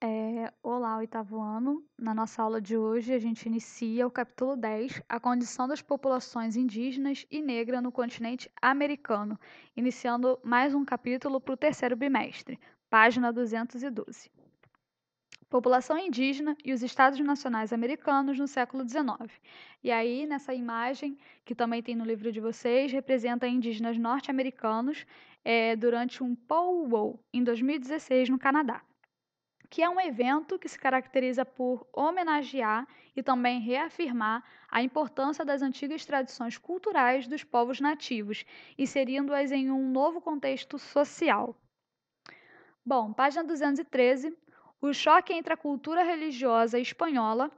É, olá, oitavo ano. Na nossa aula de hoje, a gente inicia o capítulo 10, a condição das populações indígenas e negra no continente americano, iniciando mais um capítulo para o terceiro bimestre, página 212. População indígena e os Estados Nacionais Americanos no século XIX. E aí, nessa imagem, que também tem no livro de vocês, representa indígenas norte-americanos é, durante um powwow em 2016 no Canadá que é um evento que se caracteriza por homenagear e também reafirmar a importância das antigas tradições culturais dos povos nativos, inserindo-as em um novo contexto social. Bom, página 213. O choque entre a cultura religiosa espanhola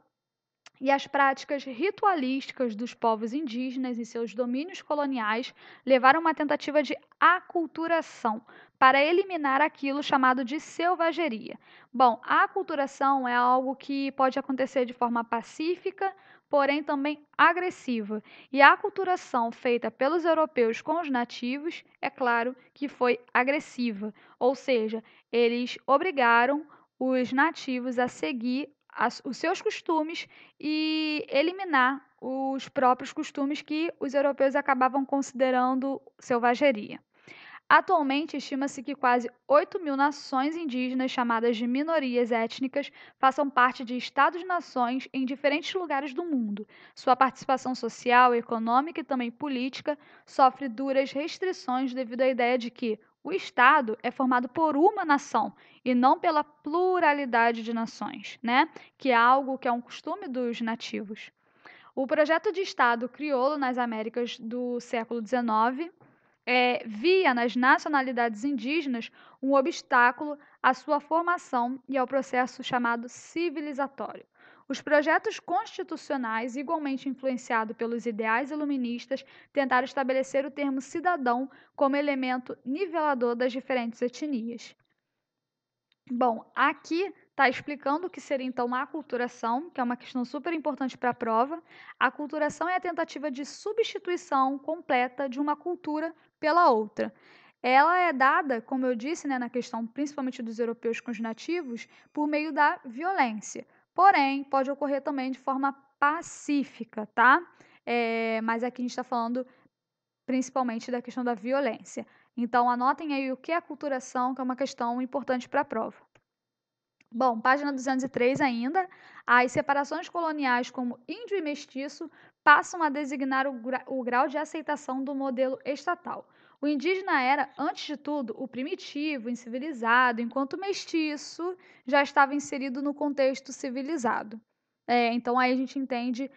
e as práticas ritualísticas dos povos indígenas em seus domínios coloniais levaram uma tentativa de aculturação para eliminar aquilo chamado de selvageria. Bom, a aculturação é algo que pode acontecer de forma pacífica, porém também agressiva. E a aculturação feita pelos europeus com os nativos, é claro que foi agressiva, ou seja, eles obrigaram os nativos a seguir as, os seus costumes e eliminar os próprios costumes que os europeus acabavam considerando selvageria. Atualmente, estima-se que quase 8 mil nações indígenas, chamadas de minorias étnicas, façam parte de Estados-nações em diferentes lugares do mundo. Sua participação social, econômica e também política sofre duras restrições devido à ideia de que o Estado é formado por uma nação e não pela pluralidade de nações, né? que é algo que é um costume dos nativos. O projeto de Estado crioulo nas Américas do século XIX é, via nas nacionalidades indígenas um obstáculo à sua formação e ao processo chamado civilizatório. Os projetos constitucionais, igualmente influenciados pelos ideais iluministas, tentaram estabelecer o termo cidadão como elemento nivelador das diferentes etnias. Bom, aqui está explicando o que seria então a aculturação, que é uma questão super importante para a prova. A aculturação é a tentativa de substituição completa de uma cultura pela outra. Ela é dada, como eu disse, né, na questão principalmente dos europeus com os nativos, por meio da violência. Porém, pode ocorrer também de forma pacífica, tá? É, mas aqui a gente está falando principalmente da questão da violência. Então, anotem aí o que é culturação, que é uma questão importante para a prova. Bom, página 203 ainda. As separações coloniais como índio e mestiço passam a designar o, gra o grau de aceitação do modelo estatal. O indígena era, antes de tudo, o primitivo, incivilizado, enquanto o mestiço já estava inserido no contexto civilizado. É, então aí a gente entende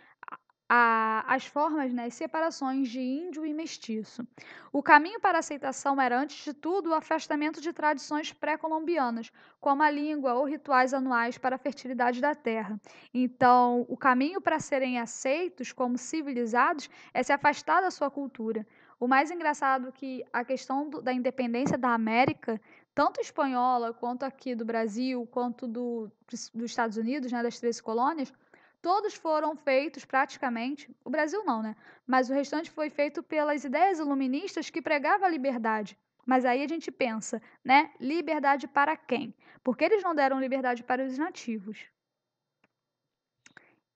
a, as formas, né, as separações de índio e mestiço. O caminho para a aceitação era, antes de tudo, o afastamento de tradições pré-colombianas, como a língua ou rituais anuais para a fertilidade da terra. Então, o caminho para serem aceitos como civilizados é se afastar da sua cultura. O mais engraçado é que a questão do, da independência da América, tanto espanhola quanto aqui do Brasil, quanto do, dos Estados Unidos, né, das 13 colônias, todos foram feitos praticamente, o Brasil não, né? Mas o restante foi feito pelas ideias iluministas que pregavam a liberdade. Mas aí a gente pensa, né? Liberdade para quem? Porque eles não deram liberdade para os nativos.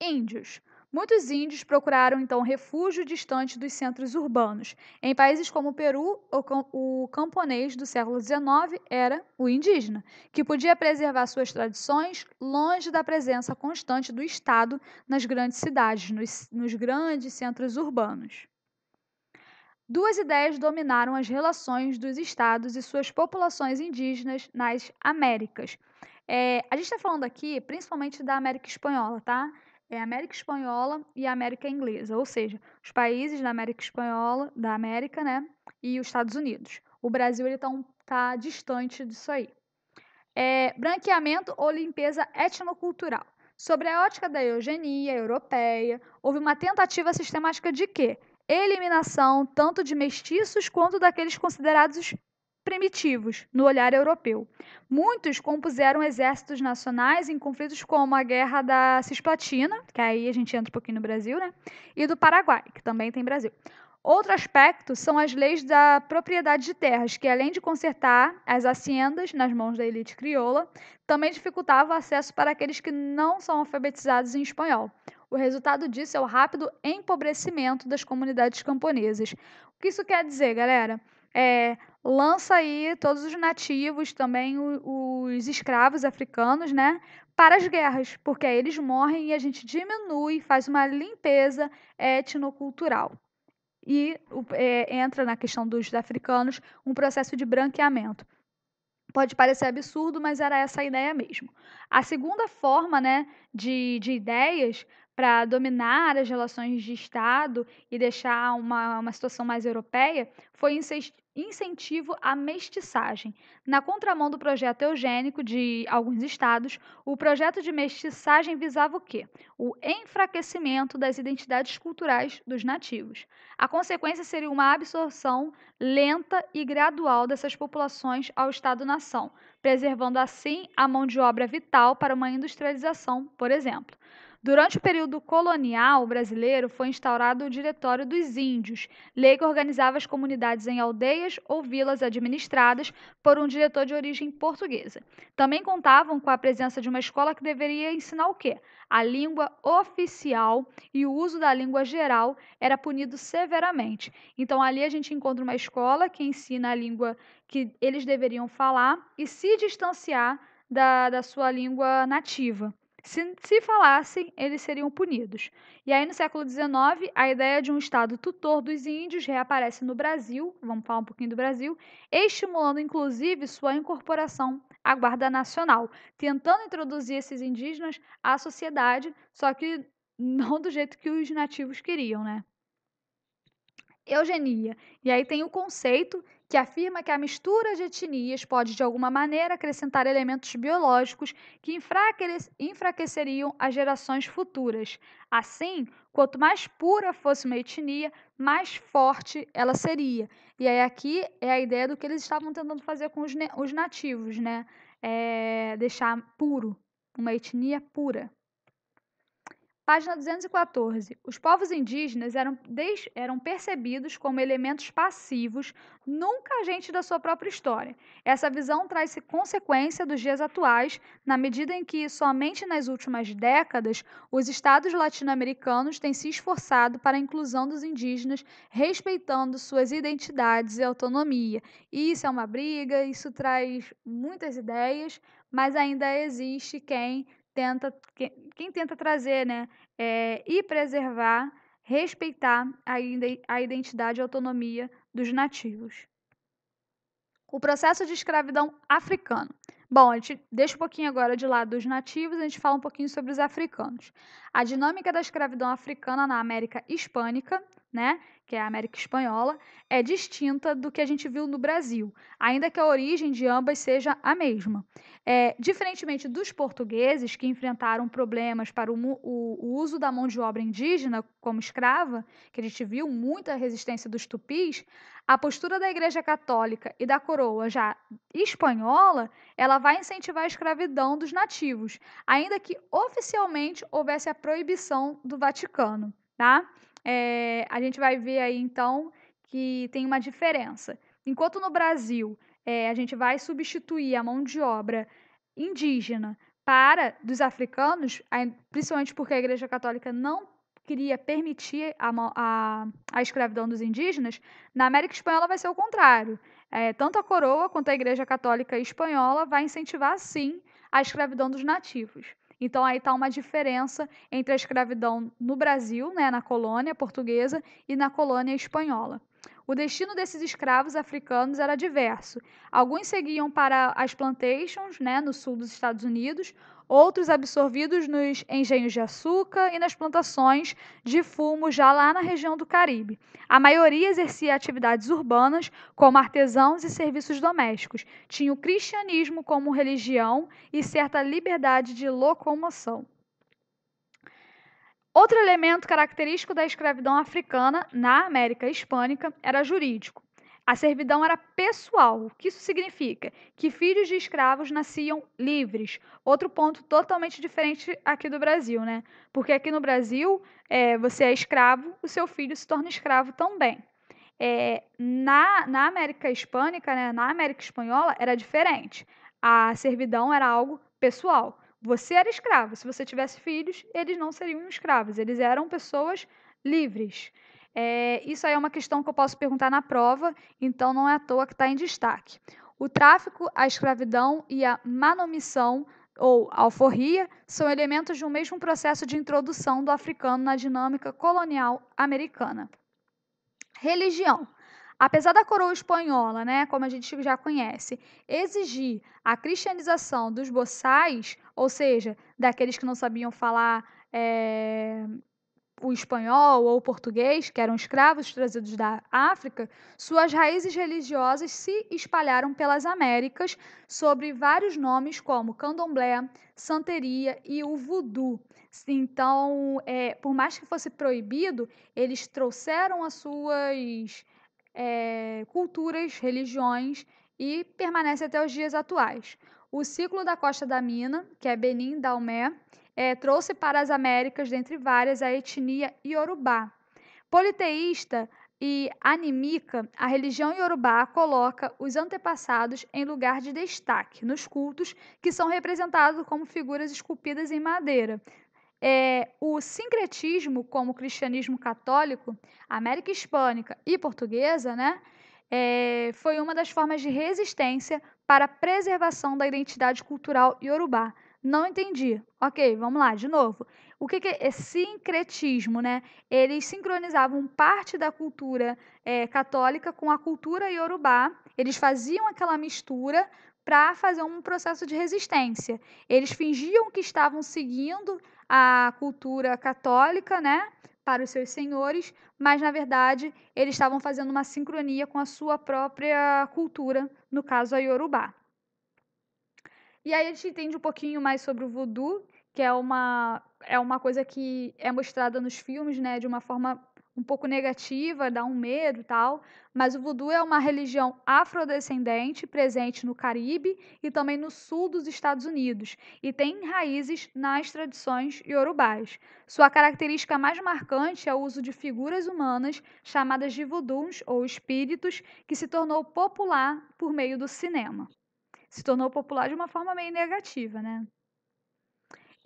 Índios. Muitos índios procuraram então refúgio distante dos centros urbanos. Em países como o Peru, o camponês do século XIX era o indígena, que podia preservar suas tradições longe da presença constante do Estado nas grandes cidades, nos, nos grandes centros urbanos. Duas ideias dominaram as relações dos estados e suas populações indígenas nas Américas. É, a gente está falando aqui principalmente da América Espanhola, tá? é a América Espanhola e a América Inglesa, ou seja, os países da América Espanhola, da América, né, e os Estados Unidos. O Brasil ele tá, um, tá distante disso aí. É, branqueamento ou limpeza etnocultural. Sobre a ótica da eugenia europeia, houve uma tentativa sistemática de quê? Eliminação tanto de mestiços quanto daqueles considerados primitivos no olhar europeu. Muitos compuseram exércitos nacionais em conflitos como a Guerra da Cisplatina, que aí a gente entra um pouquinho no Brasil, né? E do Paraguai, que também tem Brasil. Outro aspecto são as leis da propriedade de terras, que além de consertar as haciendas nas mãos da elite crioula, também dificultava o acesso para aqueles que não são alfabetizados em espanhol. O resultado disso é o rápido empobrecimento das comunidades camponesas. O que isso quer dizer, galera? é, lança aí todos os nativos, também os escravos africanos, né? Para as guerras, porque aí eles morrem e a gente diminui, faz uma limpeza etnocultural. E é, entra na questão dos africanos um processo de branqueamento. Pode parecer absurdo, mas era essa a ideia mesmo. A segunda forma né, de, de ideias para dominar as relações de Estado e deixar uma, uma situação mais europeia foi incentivo à mestiçagem. Na contramão do projeto eugênico de alguns estados, o projeto de mestiçagem visava o quê? O enfraquecimento das identidades culturais dos nativos. A consequência seria uma absorção lenta e gradual dessas populações ao Estado-nação, preservando assim a mão de obra vital para uma industrialização, por exemplo. Durante o período colonial brasileiro, foi instaurado o Diretório dos Índios, lei que organizava as comunidades em aldeias ou vilas administradas por um diretor de origem portuguesa. Também contavam com a presença de uma escola que deveria ensinar o quê? A língua oficial e o uso da língua geral era punido severamente. Então ali a gente encontra uma escola que ensina a língua que eles deveriam falar e se distanciar da, da sua língua nativa. Se, se falassem, eles seriam punidos. E aí, no século XIX, a ideia de um Estado tutor dos índios reaparece no Brasil, vamos falar um pouquinho do Brasil, estimulando inclusive sua incorporação à Guarda Nacional, tentando introduzir esses indígenas à sociedade, só que não do jeito que os nativos queriam, né? Eugenia. E aí tem o conceito que afirma que a mistura de etnias pode, de alguma maneira, acrescentar elementos biológicos que enfraqueceriam as gerações futuras. Assim, quanto mais pura fosse uma etnia, mais forte ela seria. E aí, aqui é a ideia do que eles estavam tentando fazer com os, os nativos, né? É deixar puro, uma etnia pura. Página 214. Os povos indígenas eram, eram percebidos como elementos passivos, nunca agentes da sua própria história. Essa visão traz-se consequência dos dias atuais, na medida em que, somente nas últimas décadas, os estados latino-americanos têm se esforçado para a inclusão dos indígenas, respeitando suas identidades e autonomia. isso é uma briga, isso traz muitas ideias, mas ainda existe quem tenta, quem, quem tenta trazer né, é, e preservar, respeitar a, a identidade e autonomia dos nativos. O processo de escravidão africano. Bom, a gente deixa um pouquinho agora de lado os nativos, a gente fala um pouquinho sobre os africanos. A dinâmica da escravidão africana na América Hispânica, né, que é a América Espanhola, é distinta do que a gente viu no Brasil, ainda que a origem de ambas seja a mesma. É, diferentemente dos portugueses, que enfrentaram problemas para o, o, o, uso da mão de obra indígena como escrava, que a gente viu muita resistência dos tupis, a postura da Igreja Católica e da coroa já espanhola, ela vai incentivar a escravidão dos nativos, ainda que oficialmente houvesse a proibição do Vaticano, tá? é, a gente vai ver aí então que tem uma diferença. Enquanto no Brasil é, a gente vai substituir a mão de obra indígena para dos africanos, principalmente porque a Igreja Católica não queria permitir a, a, a escravidão dos indígenas, na América Espanhola vai ser o contrário. É, tanto a coroa quanto a Igreja Católica Espanhola vai incentivar, sim, a escravidão dos nativos. Então aí está uma diferença entre a escravidão no Brasil, né, na colônia portuguesa, e na colônia espanhola. O destino desses escravos africanos era diverso. Alguns seguiam para as plantations, né, no sul dos Estados Unidos, outros absorvidos nos engenhos de açúcar e nas plantações de fumo já lá na região do Caribe. A maioria exercia atividades urbanas, como artesãos e serviços domésticos. Tinha o cristianismo como religião e certa liberdade de locomoção. Outro elemento característico da escravidão africana na América Hispânica era jurídico. A servidão era pessoal, o que isso significa? Que filhos de escravos nasciam livres. Outro ponto totalmente diferente aqui do Brasil, né? Porque aqui no Brasil, é, você é escravo, o seu filho se torna escravo também. É, na, na América Hispânica, né, na América Espanhola, era diferente. A servidão era algo pessoal. Você era escravo. Se você tivesse filhos, eles não seriam escravos, eles eram pessoas livres. É, isso aí é uma questão que eu posso perguntar na prova, então não é à toa que está em destaque. O tráfico, a escravidão e a manomissão ou alforria são elementos de um mesmo processo de introdução do africano na dinâmica colonial americana. Religião. Apesar da coroa espanhola, né, como a gente já conhece, exigir a cristianização dos boçais, ou seja, daqueles que não sabiam falar é, o espanhol ou o português, que eram escravos trazidos da África, suas raízes religiosas se espalharam pelas Américas sobre vários nomes como candomblé, santeria e o voodoo. Então, é, por mais que fosse proibido, eles trouxeram as suas é, culturas, religiões e permanece até os dias atuais. O ciclo da Costa da Mina, que é Benin Dalmé, é, trouxe para as Américas, dentre várias, a etnia iorubá. Politeísta e animica, a religião iorubá coloca os antepassados em lugar de destaque nos cultos, que são representados como figuras esculpidas em madeira, é, o sincretismo como o cristianismo católico, América Hispânica e portuguesa, né, é, foi uma das formas de resistência para a preservação da identidade cultural iorubá. Não entendi. Ok, vamos lá, de novo o que, que é, é, sincretismo, né? Eles sincronizavam parte da cultura é, católica com a cultura iorubá, eles faziam aquela mistura para fazer um processo de resistência. Eles fingiam que estavam seguindo a cultura católica, né? Para os seus senhores, mas na verdade eles estavam fazendo uma sincronia com a sua própria cultura, no caso a Yorubá. E aí a gente entende um pouquinho mais sobre o voodoo, que é uma, é uma coisa que é mostrada nos filmes, né, de uma forma um pouco negativa, dá um medo e tal, mas o voodoo é uma religião afrodescendente presente no Caribe e também no sul dos Estados Unidos e tem raízes nas tradições iorubás. Sua característica mais marcante é o uso de figuras humanas chamadas de voodoos ou espíritos, que se tornou popular por meio do cinema. Se tornou popular de uma forma meio negativa, né?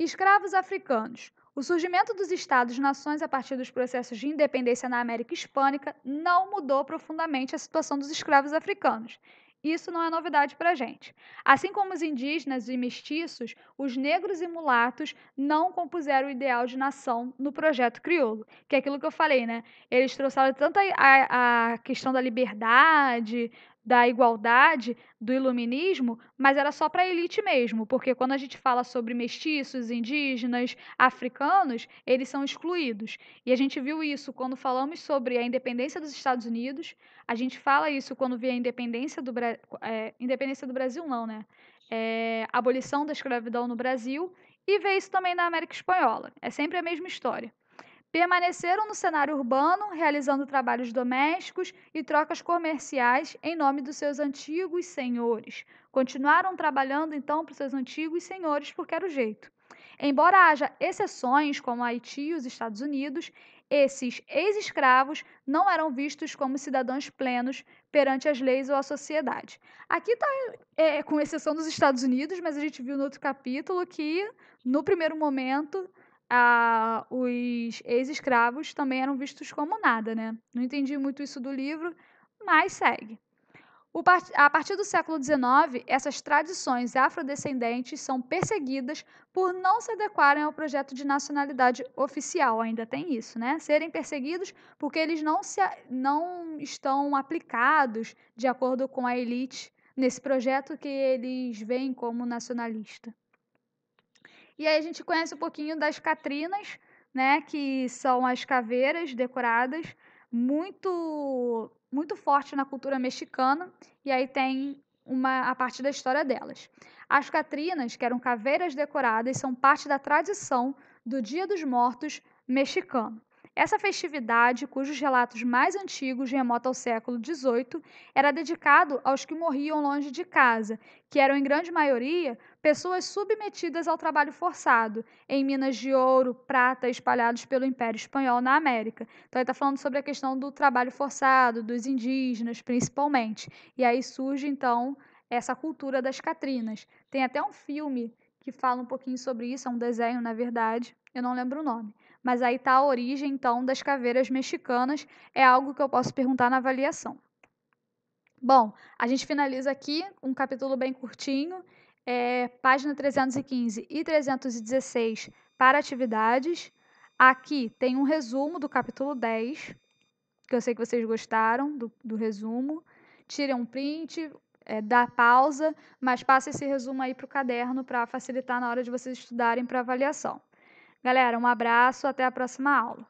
Escravos africanos. O surgimento dos Estados-nações a partir dos processos de independência na América Hispânica não mudou profundamente a situação dos escravos africanos. Isso não é novidade para a gente. Assim como os indígenas e mestiços, os negros e mulatos não compuseram o ideal de nação no projeto crioulo, que é aquilo que eu falei, né? Eles trouxeram tanto a, a questão da liberdade, da igualdade, do iluminismo, mas era só para a elite mesmo, porque quando a gente fala sobre mestiços, indígenas, africanos, eles são excluídos. E a gente viu isso quando falamos sobre a independência dos Estados Unidos, a gente fala isso quando vê a independência do, Bra é, independência do Brasil, não, né? É, abolição da escravidão no Brasil, e vê isso também na América Espanhola. É sempre a mesma história. Permaneceram no cenário urbano, realizando trabalhos domésticos e trocas comerciais em nome dos seus antigos senhores. Continuaram trabalhando então para os seus antigos senhores, porque era o jeito. Embora haja exceções, como Haiti e os Estados Unidos, esses ex-escravos não eram vistos como cidadãos plenos perante as leis ou a sociedade. Aqui está, é, com exceção dos Estados Unidos, mas a gente viu no outro capítulo que, no primeiro momento, ah, os ex-escravos também eram vistos como nada, né? Não entendi muito isso do livro, mas segue. Part... A partir do século XIX, essas tradições afrodescendentes são perseguidas por não se adequarem ao projeto de nacionalidade oficial. Ainda tem isso, né? Serem perseguidos porque eles não, se, não estão aplicados de acordo com a elite nesse projeto que eles veem como nacionalista. E aí a gente conhece um pouquinho das Catrinas, né, que são as caveiras decoradas, muito muito forte na cultura mexicana, e aí tem uma a parte da história delas. As Catrinas, que eram caveiras decoradas, são parte da tradição do Dia dos Mortos mexicano. Essa festividade, cujos relatos mais antigos remota ao século XVIII, era dedicado aos que morriam longe de casa, que eram em grande maioria pessoas submetidas ao trabalho forçado em minas de ouro, prata espalhados pelo Império Espanhol na América. Então ele está falando sobre a questão do trabalho forçado, dos indígenas principalmente. E aí surge então essa cultura das Catrinas. Tem até um filme que fala um pouquinho sobre isso, é um desenho, na verdade, eu não lembro o nome mas aí está a origem, então, das caveiras mexicanas, é algo que eu posso perguntar na avaliação. Bom, a gente finaliza aqui um capítulo bem curtinho, é, página 315 e 316 para atividades. Aqui tem um resumo do capítulo 10, que eu sei que vocês gostaram do, do resumo. Tirem um print, é, dá pausa, mas passe esse resumo aí para o caderno para facilitar na hora de vocês estudarem para avaliação. Galera, um abraço, até a próxima aula.